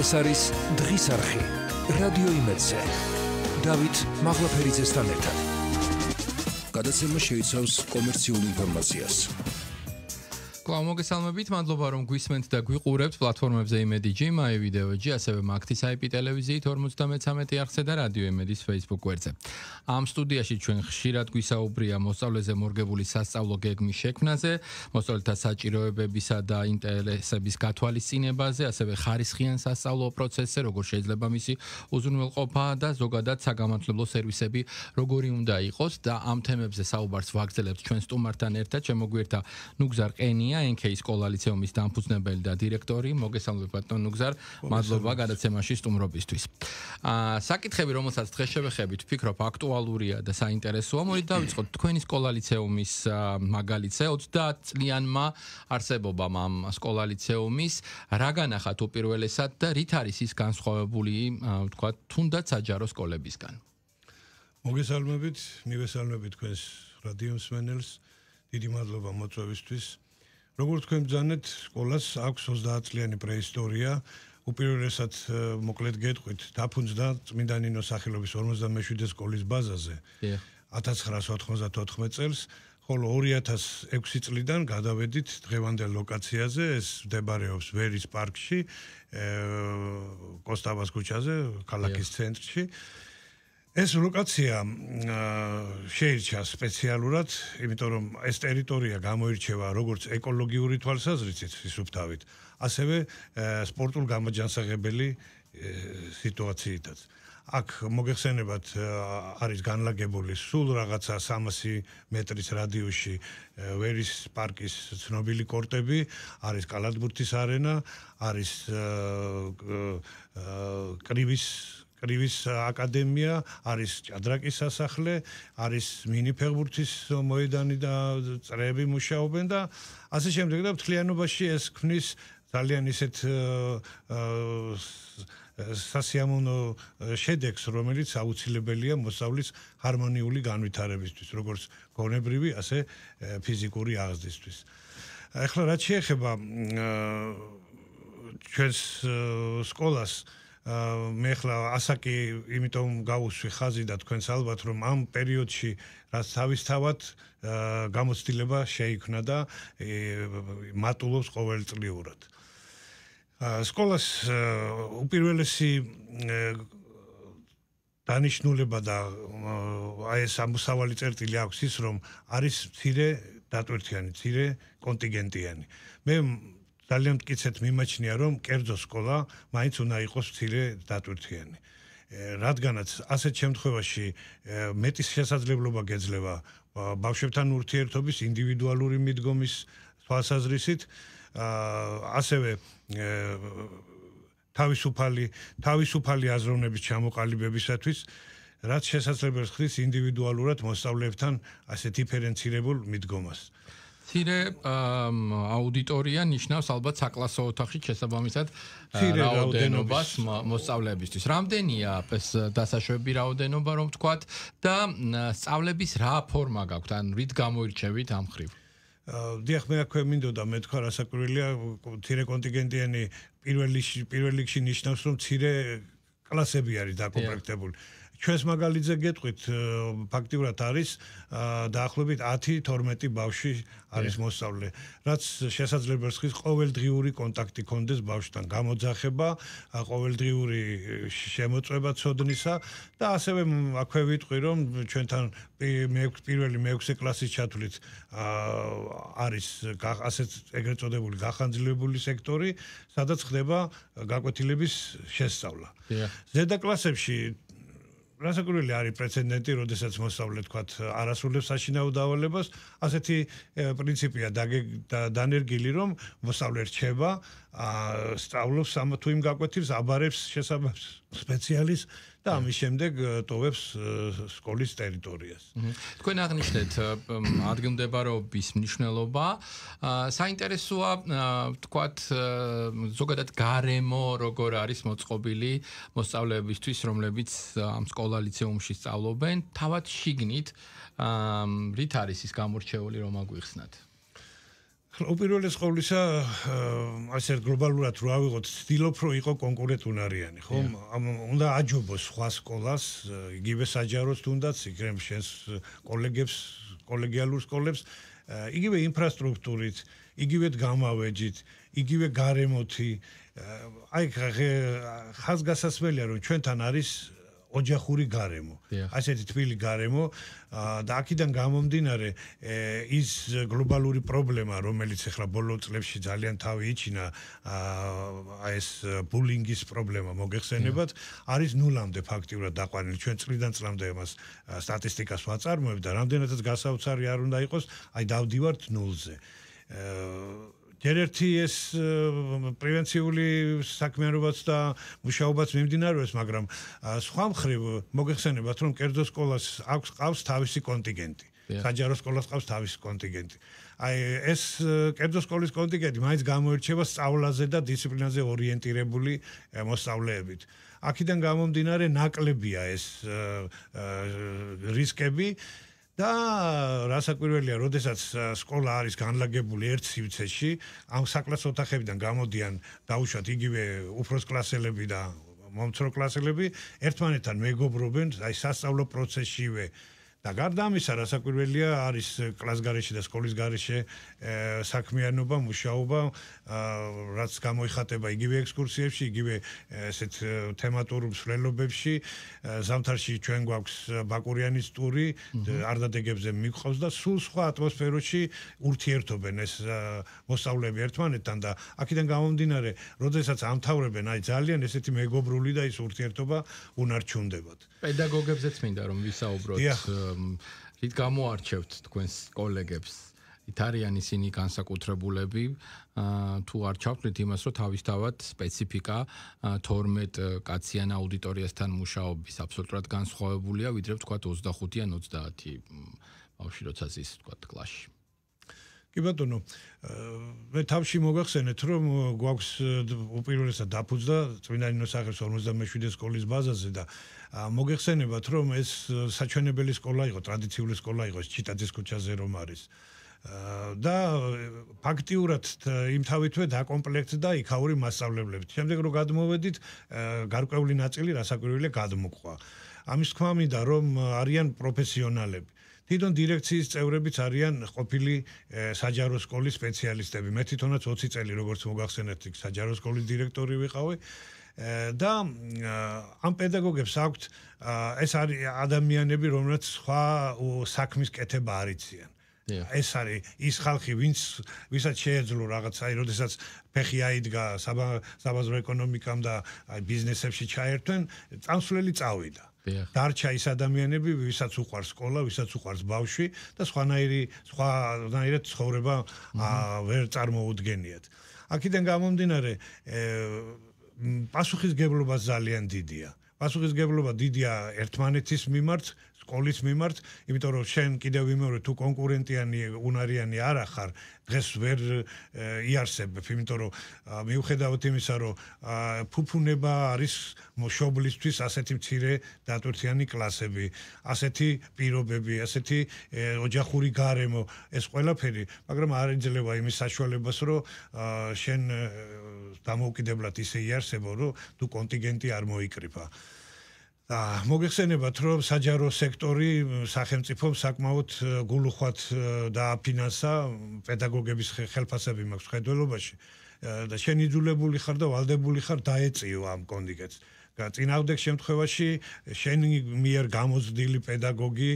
ეს არის დღის არხი რადიო იმედზე დავით მაღლაფერიძესთან ერთად გადაცემა შეიცავს კომერციულ ინფორმაციას კლავ მოგესალმებით, მადლობა რომ გვისმენთ და გვიყურებთ პლატფორმებზე იმედი ჯი, მაი ვიდეო ჯი, ასევე მაგთის IP ტელევიზიით 53 ახსე და რადიო იმედის Facebook გვერდზე. ამ სტუდიაში ჩვენ ხშირად გვისაუბრია მოსწავლეზე მორგებული სასწავლო გეგმის შექმნაზე, მოსწავლეთა საჭიროებებისა და ინტერესების გათვალისწინებაზე, ასევე ხარისხიან სასწავლო პროცესზე, როგორ შეიძლება მისი უზრუნველყოფა და ზოგადად საგამათლებლო სერვისები როგორი უნდა იყოს და ამ თემებზე საუბარს ვაგრძელებთ ჩვენ სტუმართან ერთად, შემოგვიერთა ნუგზარ ყენია NK-ის კოალიციის დამფუძნებელი და დირექტორი. მოგესალმებით ბატონ უგზარ. მადლობა გადაცემაში სტუმრობისთვის. აა საკითხები, რომელსაც დღეს შევეხებით, ვფიქრობ აქტუალურია და საინტერესოა. მოდი დავიწყოთ თქვენი კოალიციის მაგალითზე 30 წლიანმა არსებობამ ამ კოალიციის რა განახათ უპირველესად და რით არის ის განსხვავებული, თქვა, თუნდაც საჯარო სკოლებისგან? მოგესალმებით, მივესალმები თქვენს რადიო მსმენელს. დიდი მადლობა მოწვევისთვის. აა როგორც თქვენ ბძანეთ, სკოლას აქვს 30-წლიანი პრეისტორია. უპირველესად მოკლედ გეტყვით, დაფუძნდა წმინდა ნინოს სახელობის 57-ე სკოლის ბაზაზე. 1994 წელს, ხოლო 2006 წლიდან გადავედით დღევანდელ ლოკაციაზე, ეს მდებარეობს ვერის პარკში, კოსტავას ქუჩაზე, ქალაქის ცენტრში. ეს ლოკაცია შეირჩა სპეციალურად, იმიტომ რომ ეს ტერიტორია გამოირჩევა როგორც ეკოლოგიური თვალსაზრისით, ისუფთავით, ასევე э, სპორტულ გამოჯანსაღებელი э, სიტუაციითაც. აქ მოგეხსენებათ э, არის განლაგებული სულ რაღაცა 300 მეტრის რადიუსში ვერის პარკის ცნობილი კორტები, არის კალათბურთის არენა, არის კრივის კრივის აკადემია, არის ჭადრაკის სასახლე, არის მინი ფეგბურთის მოედანი და წრეები მუშაობენ და ასე შემდეგ და ფთლიანობაში ეს ქნის ძალიან ისეთ სასიამოვნო შედეგს, რომელიც აუცილებელია მოსავლის ჰარმონიული განვითარებისთვის, როგორც გონებრივი, ასე ფიზიკური აღზრდისთვის. ახლა რაც შეეხება ჩვენს სკოლას, აა მე ხლა ასაკი იმიტომ გავუსვი ხაზი და თქვენს ალბათ რომ ამ პერიოდში რაც თავისთავად გამოცდილება შეიქმნა და მატულობს ყოველწლიურად. სკოლას უპირველესი დანიშნულება და აი ეს ამოსავალი წერტილი აქვს ის რომ არის მცირე დატვირთიანი, მცირე კონტინგენტიანი. მე ძალიან მткиცეთ მიმაჩნია რომ კერძო სკოლა მაინც უნდა იყოს ცილე დატვირთიანი რადგანაც ასეთ შემთხვევაში მეტის შესაძლებლობა გეძლება ბავშვებთან ურთიერთობის ინდივიდუალური მიდგომის თვალსაზრისით ასევე თავისუფალი თავისუფალი აზროვნების ჩამოყალიბებისათვის რაც შესაძლებელს ხდის ინდივიდუალურად მოსწავლეებთან ასე დიფერენცირებულ მიდგომას მცირე აუდიტორია ნიშნავს ალბათ საკლასო ოთახში შესაბამისად რაოდენობას მოსწავლეებისთვის. რამდენია ეს დასაშვები რაოდენობა რომ ვთქვათ და სწავლების რა ფორმა გაქვთ? ან რით გამოირჩევით ამ ხრივ? დიახ, მე აქვე მინდოდა მეთქვა რა საკვირველია, მცირე კონტინგენტიანი პირველი პირველი რიგში ნიშნავს რომ მცირე კლასები არის დაკომპლექტებული. ჩვენს მაგალითზე გეტყვით ფაქტიურად არის დაახლოებით 10-12 ბავშვი არის მოსავლე რაც შესაძლებელს ხის ყოველდღიური კონტაქტი კონდეს ბავშვთან გამოძახება ყოველდღიური შემოწმება ცოდნისა და ასევე აქვე ვიტყვი რომ ჩვენთან პირველი მეექვსე კლასის ჩათვლით არის ასეთ ეგრეთ წოდებული გახანძლებული სექტორი სადაც ხდება გაკვეთილების შესწავლა ზედა კლასებში რასაკვირველია არის პრეცედენტი, როდესაც მოსავლე თქვათ არასრულებს საშინაო დავალებას, ასეთი პრინციპია დანერგილი, რომ მოსავლე რჩება, აა სწავლობს ამ თუ იმ გაკვეთილს, აბარებს შესაძლებელ სპეციალისტს და ამის შემდეგ ტოვებს სკოლის ტერიტორიას. თქვენ აღნიშნეთ ადგილმდებარეობის მნიშვნელობა. საინტერესოა თქვათ ზოგადად გარემო როგორ არის მოწყობილი მოსწავლეებისთვის, რომლებიც ამ სკოლა ლიცეუმში სწავლობენ, თავად შიგნით რით არის ის გამორჩეული რომ აგვიხსნათ? უპირველეს ყოვლისა э, ასე გლობალურად რო ავიღოთ ცდილობ რო იყო კონკურენტუნარიანი ხო ამ უნდა აჯობოს სხვა სკოლას э, იგივე საჯაროს თუნდაც იქნებ შენს კოლეგებს კოლეგიალურ სკოლებს э, იგივე ინფრასტრუქტურით იგივე გამავეჯით იგივე გარემოთი აი ხაზგასასმელია რომ ჩვენთან არის ოჯახური გარემო ასეთი თბილი გარემო და აქედან გამომდინარე ის გლობალური პრობლემა რომელიც ახლა ბოლო წლებში ძალიან თავი იჩინა აა ეს ბულინგის პრობლემა მოგეხსენებათ არის ნულამდე ფაქტიურად დაყვანილი ჩვენ წლიდან წლამდე მას სტატისტიკას ვაწარმოებ და რამდენადაც გასაოცარი არ უნდა იყოს აი დავდივართ ნულზე აა ჯერერთი ეს პრევენციული საქმიანობაც და მუშაობაც მიმდინარეობს, მაგრამ სხვა მხრივ მოგეხსენებათ, რომ კერძო სკოლას აქვს ყავს თავისი კონტინგენტი. საჯარო სკოლას ყავს თავისი კონტინგენტი. აი ეს კერძო სკოლის კონტინგენტი მაინც გამოირჩევა სწავლაზე და დისციპლინაზე ორიენტირებული მოსწავლეებით. აქედან გამომდინარე ნაკლებია ეს რისკები და რასაკვირველია, როდესაც სკოლა არის განლაგებული ერთ სივრცეში, ამ საკლასო ოთახებიდან გამოდიან დაუშვათ იგივე უფროს კლასელები და მომცრო კლასელები, ერთმანეთთან მეგობრობენ, აი სასწავლო პროცესშივე. და გარდა ამისა, რასაკვირველია, არის კლასგარეში და სკოლის გარეში საქმიანობა, მუშაობა, რაც გამოიხატება იგივე ექსკურსიებში, იგივე ესეთ თემატურ მსვლელობებში. ზამთარში ჩვენ გვაქვს ბაკურიანის ტური, არდადეგებზე მიყვავს და სულ სხვა ატმოსფეროში ურთიერთობენ ეს მოსავლები ერთმანეთთან და აქედან გამომდინარე, როდესაც ამთავრებენ, აი ძალიან ესეთი მეგობრული და ის ურთიერთობა უნარჩუნდებათ. პედაგოგებზეც მინდა რომ ვისაუბროთ. რით გამოარჩევთ თქვენს კოლეგებს იტალიან ისინი განსაკუთრებულები თუ არ ჩავთვლით იმას რომ თავისთავად სპეციფიკა 12 კაციან აუდიტორიასთან მუშაობის აბსოლუტურად განსხვავებულია ვიდრე ვთქვათ 25-დან 30 ბავშვი როცა ის თქვათ კლასში კი ბატონო, მე თავში მოგახსენეთ, რომ გვაქვს უპირველესად დაფუძდა წმინდანინოს სახელს 57-ე სკოლის ბაზაზე და მოგეხსენებათ, რომ ეს საჩვენებელი სკოლა იყო, ტრადიციული სკოლა იყო, ჩიტაძის ქუჩაზე რომ არის. და ფაქტიურად იმ თავითვე დაკომპლექტდა იქაური მასშტაბლებით. შემდეგ რო გადმოვედით, გარკვეული ნაწილი რასაკვირველია გადმოყვა. ამის თქმა მინდა რომ არიან პროფესიონალები. თვითონ დირექციის წევრებიც არიან ყოფილი საჯარო სკოლის სპეციალისტები. მე თვითონაც 20 წელი როგორც მოგახსენეთ, საჯარო სკოლის დირექტორი ვიყავი. და ამ პედაგოგებს აქვთ ეს არის ადამიანები, რომლებიც სხვა საქმის კეთება არიციან. ეს არის ის ხალხი, ვინც ვისაც შეეძლო რაღაც, აი, როდესაც ფეხი აიდგა საბაზრო ეკონომიკამ და აი ბიზნესებში ჩაერთვენ, წამსვლელი წავიდა. დარჩა ის ადამიანები, ვისაც უყარს სკოლა, ვისაც უყარს ბავშვი და სხვანაირი სხვანაირად ცხოვრება ვერ წარმოუდგენიათ. აქედან გამომდინარე, პასუხისგებლობა ძალიან დიდია. პასუხისგებლობა დიდია ერთმანეთის მიმართ, სკოლის მიმართ, იმიტომ რომ შენ კიდევ ვიმეორებ თუ კონკურენტიანი უნარიანი არ ახარ, დღეს ვერ იარსებებ, იმიტომ რომ მიუხედავთ იმისა, რომ ფუფუნება არის მშობლისთვის ასეთი მცირე დატვირთიანი კლასები, ასეთი პირობები, ასეთი ოჯახური გარემო, ეს ყველაფერი, მაგრამ არ იძლევა იმის საშუალებას, რომ შენ დამოუკიდებლად ისე იარსებო, რომ თუ კონტინგენტი არ მოიკრიფა. აა მოგიხსენებათ რომ საჯარო სექტორი სახელმწიფომ საკმაოდ э, გულუხვად э, დააფინანსა პედაგოგების ხელფასები მაქვს ხელდელობაში э, და შენიძულებული ხარ და valdebuli ხარ დაეწიო ამ კონდიგენტს წინააღმდეგ შემთხვევაში შენ მიერ გამოძდილი პედაგოგი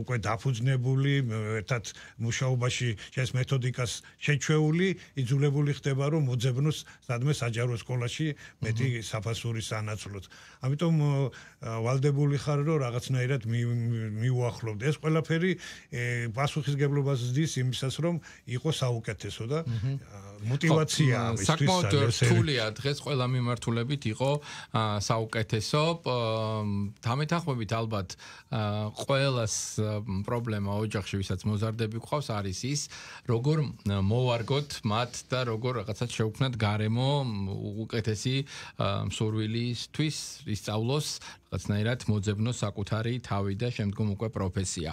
უკვე დაფუძნებული ერთად მუშაობაში ეს მეთოდიკას შეჩეული იძულებული ხდება რომ მოძებნოს სადმე საჯარო სკოლაში მეტი საფასური სანაცვლოდ ამიტომ ვალდებული ხარ რომ რაღაცნაირად მიუახლოვდე ეს ყველაფერი პასუხისგებლობას ზდის იმისას რომ იყოს საუკეთესო და мотивация ამის თვისა საკმაოდ რთულია დღეს ყველა მიმართულებით იყო საუკეთესო დამეთახმებით ალბათ ყოველას პრობლემა ოჯახში ვისაც მოზარდები ყავს არის ის როგორ მოვარგოთ მათ და როგორ რაღაცად შევქმნათ გარემო უკეთესი სურვილისთვის ისწავლოს რაღაცნაირად მოძებნოს საკუთარი თავი და შემდგომ უკვე პროფესია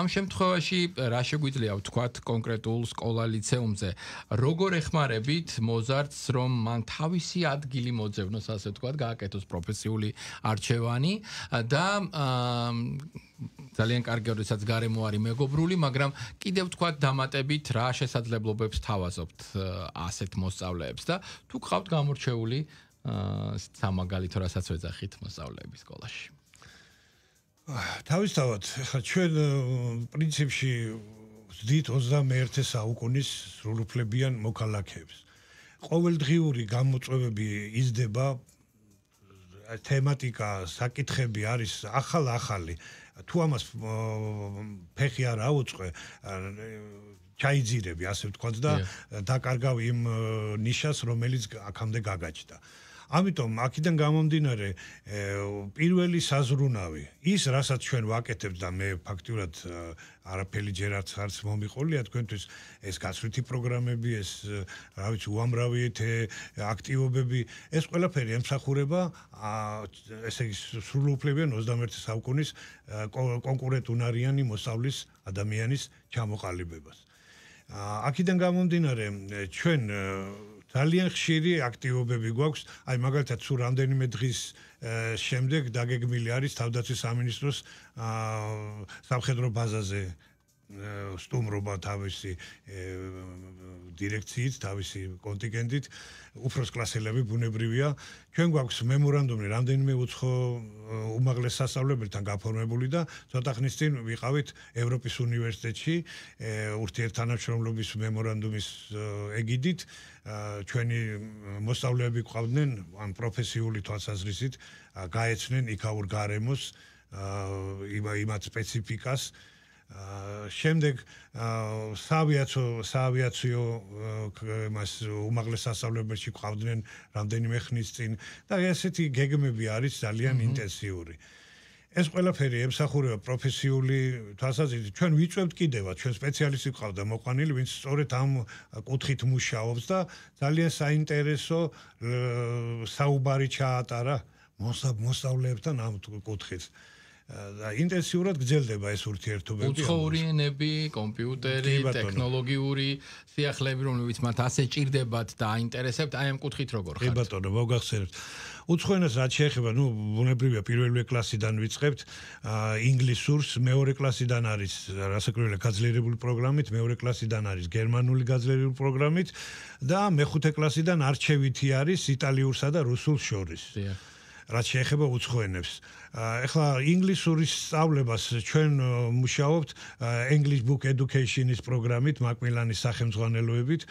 ამ შემთხვევაში რა შეგვიძლია ვთქვათ კონკრეტულ სკოლა ლიცეუმზე როგორ ეხმარებით მოზარდს რომ მან თავისი ადგილი მოძებნოს ასე ვთქვათ გააკეთოს საკეთოს პროფესიული არჩევანი და ძალიან კარგია, როდესაც გარემო არის მეგობრული, მაგრამ კიდევ თქვა დამატებით რა შესაძლებლობებს თავაზობთ ასეთ მოსწავლეებს და თუ გყავთ გამორჩეული სამაგალითო რასაც ეძახით მოსწავლეების სკოლაში. თავისთავად, ხა ჩვენ პრინციპში ვძდით 21-ე საუკუნის სრულუფლებიან მოქალაქეებს. ყოველდღიური გამოწვევები იზრდება თემატიკა, საკითხები არის ახალ-ახალი. თუ ამას ფეხი არ აუწყე, ჩაიძირები, ასე ვთქვა და დაკარგავ იმ ნიშას, რომელიც აქამდე გაგაჩნდა. ამიტომ აქედან გამომდინარე პირველი საზრუნავი ის რასაც ჩვენ ვაკეთებთ და მე ფაქტიურად არაფერი ჯერ არც არც მომიყოლია თქვენთვის ეს გასვითი პროგრამები ეს რა ვიცი უამრავი აქტივობები ეს ყველაფერი ემსახურება ესე იგი სრულუფლებიან 21 საუკუნის კონკურენტუნარიანი მოსავლის ადამიანის ჩამოყალიბებას აქედან გამომდინარე ჩვენ ძალიან ხშირი აქტივობები გვაქვს, აი მაგალითად თუ რამდენიმე დღის შემდეგ დაგეგმილი არის თავდაცვის სამინისტროს აა სამხედრო ბაზაზე სტუმრობა თავისი დირექციით, თავისი კონტინგენტით უფროს კლასელები ბუნებრივია. ჩვენ გვაქვს მემორანდუმი რამდენიმე უცხო უმაღლეს სასწავლებელთან გაფორმებული და ცოტა ხნის წინ ვიყავით ევროპის უნივერსიტეტში ურთიერთთანამშრომლობის მემორანდუმის ეგიდით ჩვენი მოსწავლეები ყავდნენ ან პროფესიული თვალსაზრისით გაეცნენ იქაურ გარემოს ა იმა იმათ სპეციფიკას შემდეგ საავიაციო საავიაციო მას უმაღლეს სასწავლებელში ყავდნენ რამდენიმე ხნის წინ და ესეთი გეგმები არის ძალიან ინტენსიური. ეს ყველაფერი ემსახურება პროფესიული თვალსაზრისით. ჩვენ ვიწევთ კიდევა, ჩვენ სპეციალისტი გვყავდა მოყვანილი, ვინც სწორედ ამ კუთხით მუშაობს და ძალიან საინტერესო საუბარი ჩაატარა მოსავ მოსავლეებთან ამ კუთხით. და ინტენსიურად გრძელდება ეს ურთიერთობები. უცხოურიენები, კომპიუტერი, ტექნოლოგიური სიახლეები, რომლებიც მათ ასე ჭირდებათ და აინტერესებთ, აი ამ კუთხით როგორ ხართ? კი ბატონო, მოგახსენებთ. უცხოენას რაც შეეხება, ну, ბუნებრივია პირველი კლასიდან ვიწყებთ, აა ინგლისურს, მეორე კლასიდან არის რასაკვირველია გაძლიერებული პროგრამით, მეორე კლასიდან არის გერმანული გაძლიერებული პროგრამით და მეხუთე კლასიდან არჩევითი არის იტალიურსა და რუსულს შორის. დიახ. რაც შეეხება უცხოენებს. ახლა ინგლისური სწავლებას ჩვენ მუშაობთ English Book Education-ის პროგრამით მაკმილანის სახელმძღვანელოებით.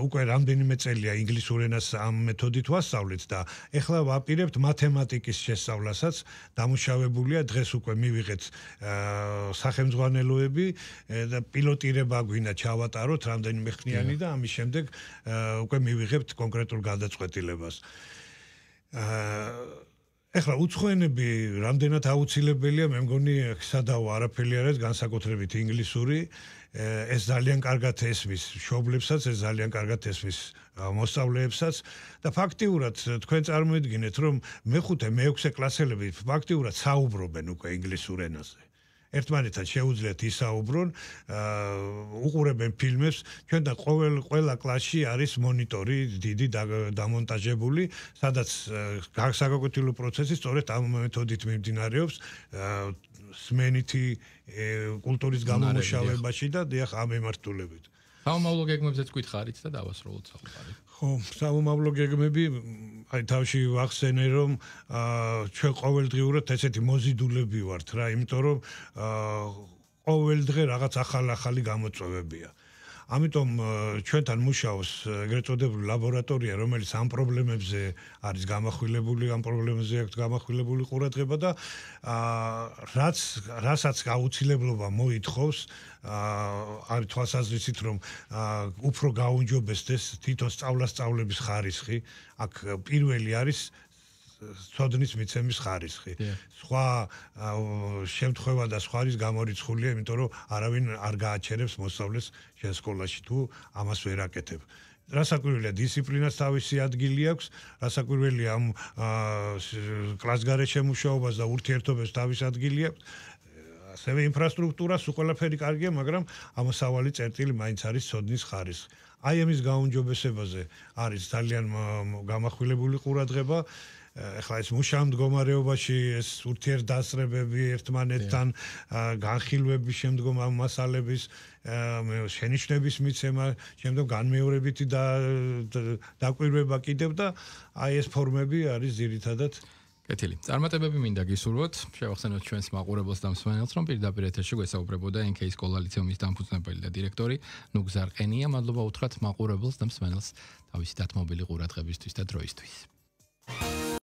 უკვე რამდენიმე წელია ინგლისურ ენას ამ მეთოდით ვასწავლეთ და ახლა ვაპირებთ მათემატიკის შესწავლასაც. დამუშავებულია დღეს უკვე მივიღეთ სახელმძღვანელოები და პილოტირება გვინდა ჩავატაროთ რამდენიმე ხნიანი და ამის შემდეგ უკვე მივიღებთ კონკრეტულ გადაწყვეტილებას. აა ეხლა უცხოენები რამდენად აუცილებელია მე მგონი სადაო არაფერი არის განსაკუთრებით ინგლისური ეს ძალიან კარგად ესმის შობლებსაც ეს ძალიან კარგად ესმის მოსწავლეებსაც და ფაქტიურად თქვენ წარმოიდგინეთ რომ მე-5 მე-6 კლასელები ფაქტიურად საუბრობენ უკვე ინგლისურ ენაზე ერთმანეთთან შეუძლიათ ისაუბრონ უყურებენ ფილმებს ჩვენ და ყოველ ყველა კლასში არის მონიტორი დიდი დამონტაჟებული სადაც განსაკუთრებული პროცესი სწორედ ამ მეთოდით მიმდინარეობს სმენითი კულტურის გამომშოვებაში და დიახ ამ მიმართულებით. სამომავლო გეგმებზეც გითხარით და დავასრულოთ საუბარი. ხო, სამომავლო გეგმები აი თავში ვახსენე რომ აა ჩვენ ყოველდღიურად ესეთი მოზიდულები ვართ რა, იმიტომ რომ აა ყოველდღე რაღაც ახალ-ახალი გამოწვევებია. ამიტომ ჩვენთან მუშაობს ეგრეთ წოდებული ლაბორატორია, რომელიც ამ პრობლემებზე არის გამახვილებული, ამ პრობლემებზე აქვს გამახვილებული ყურადღება და აა რაც რასაც გაუცილებლობა მოითხოვს, აა არის თვალსაზრისით რომ აა უფრო გაუნჯობესდეს თვითონ სწავლასწავლების ხარისხი, აქ პირველი არის სწოდნის მიცემის ხარისხი. სხვა შემთხვევა და სხვა ის გამორიცხულია, იმიტომ რომ არავინ არ გააჩერებს მოსავლეს შენ სკოლაში თუ ამას ვერ აკეთებ. რასაკვირველია, დისციპლინას თავისი ადგილი აქვს, რასაკვირველია ამ კლასგარეშე მუშაობას და ურთიერთობებს თავისი ადგილი აქვს. ასევე ინფრასტრუქტურას უყველაფერი კარგია, მაგრამ ამოსავალი წერტილი მაინც არის სწოდნის ხარისხი. აი ამის გაუნჯობესებაზე არის ძალიან გამახვილებული ყურადღება. ეხლა ეს მუშამ მდგომარეობაში ეს ურთიერთდასრებები ერთმანეთთან განხილვები შემდგომ ამ მასალების შენიშნების მიცემა შემდგომ განმეორებითი და დაკვირვება კიდევ და აი ეს ფორმები არის ძირითადად კეთილი. წარმატებები მინდა გისურვოთ. შევახსენოთ ჩვენს მაყურებელს და მსმენელს, რომ პირდაპირ ეთერში გვესაუბრებოდა NK-ის კოალიციის დამფუძნებელი და დირექტორი ნუგზარ ყენია. მადლობა უთხრათ მაყურებელს და მსმენელს თავისი დათმობილი ყურადღებისთვის და დროისთვის. thank you